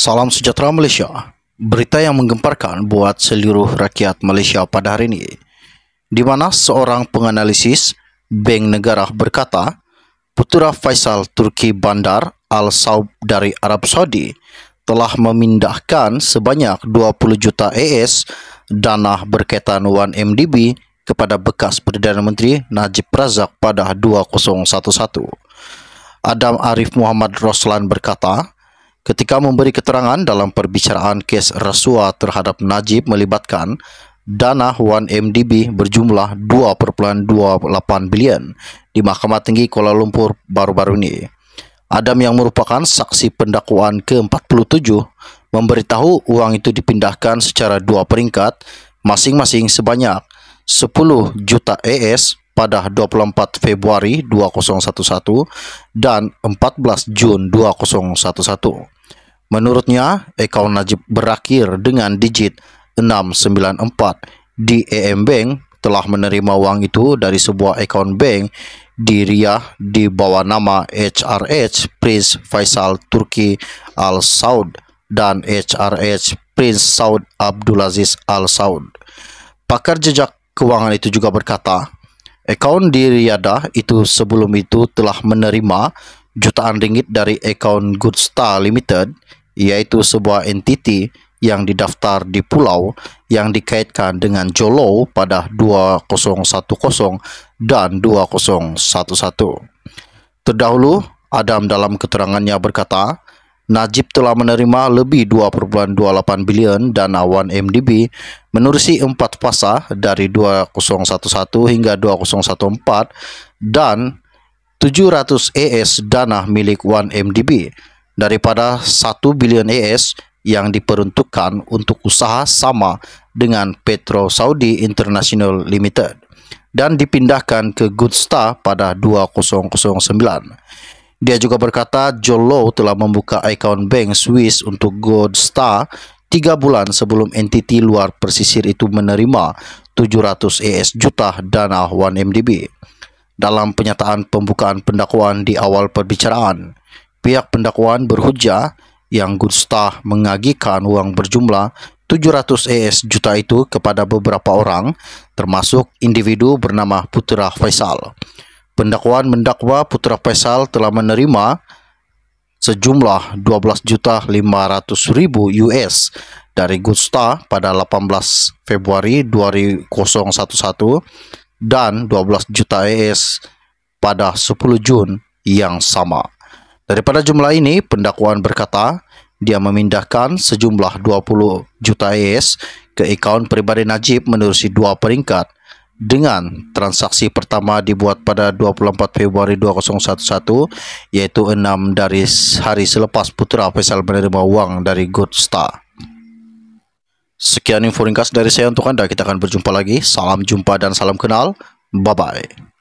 Salam sejahtera Malaysia. Berita yang menggemparkan buat seluruh rakyat Malaysia pada hari ini, di mana seorang penganalisis Bank Negara berkata, Putera Faisal Turki Bandar Al Saud dari Arab Saudi telah memindahkan sebanyak 20 juta AS dana berkaitan 1MDB kepada bekas Perdana Menteri Najib Razak pada 2011. Adam Arif Muhammad Roslan berkata, ketika memberi keterangan dalam perbicaraan kes rasuah terhadap Najib melibatkan dana 1MDB berjumlah 2,28 bilion di Mahkamah Tinggi Kuala Lumpur baru-baru ini. Adam yang merupakan saksi pendakwaan ke-47 memberitahu uang itu dipindahkan secara dua peringkat masing-masing sebanyak 10 juta ES pada 24 Februari 2011 dan 14 Jun 2011. Menurutnya, account Najib berakhir dengan digit 694 di EM Bank telah menerima uang itu dari sebuah account bank di Riyadh di bawah nama HRH Prince Faisal Turki Al Saud dan HRH Prince Saud Abdulaziz Al Saud. Pakar jejak keuangan itu juga berkata, Akaun di Riyadh itu sebelum itu telah menerima jutaan ringgit dari akaun Goodstar Limited, yaitu sebuah entiti yang didaftar di pulau yang dikaitkan dengan Jolo pada 2010 dan 2011. Terdahulu, Adam dalam keterangannya berkata, Najib telah menerima lebih 2,28 bilion dana 1MDB menerusi 4 fasa dari 2011 hingga 2014 dan 700 ES dana milik 1MDB daripada 1 bilion ES yang diperuntukkan untuk usaha sama dengan Petro Saudi International Limited dan dipindahkan ke Goodstar pada 2009. Dia juga berkata Jolo telah membuka account bank Swiss untuk Gold Star tiga bulan sebelum entiti luar persisir itu menerima 700 ES juta dana 1MDB. Dalam penyataan pembukaan pendakwaan di awal perbicaraan, pihak pendakwaan berhujah yang Gusta mengagihkan uang berjumlah 700 ES juta itu kepada beberapa orang, termasuk individu bernama Putra Faisal. Pendakwaan mendakwa Putra Faisal telah menerima sejumlah 12.500.000 US dari Gusta pada 18 Februari 2011 dan 12 juta ES pada 10 Jun yang sama. Daripada jumlah ini, pendakwaan berkata dia memindahkan sejumlah 20 juta ES ke akaun pribadi Najib menerusi dua peringkat – dengan transaksi pertama dibuat pada 24 Februari 2011 yaitu 6 dari hari selepas Putra Faisal menerima uang dari Good Sekian info ringkas dari saya untuk Anda. Kita akan berjumpa lagi. Salam jumpa dan salam kenal. Bye-bye.